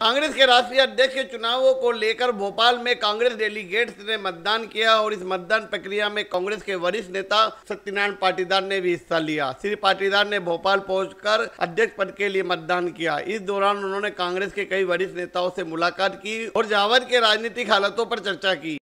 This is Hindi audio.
कांग्रेस के राष्ट्रीय अध्यक्ष के चुनावों को लेकर भोपाल में कांग्रेस डेलीगेट्स ने मतदान किया और इस मतदान प्रक्रिया में कांग्रेस के वरिष्ठ नेता सत्यनारायण पाटीदार ने भी हिस्सा लिया श्री पाटीदार ने भोपाल पहुंचकर अध्यक्ष पद के लिए मतदान किया इस दौरान उन्होंने कांग्रेस के कई वरिष्ठ नेताओं से मुलाकात की और जावर के राजनीतिक हालतों पर चर्चा की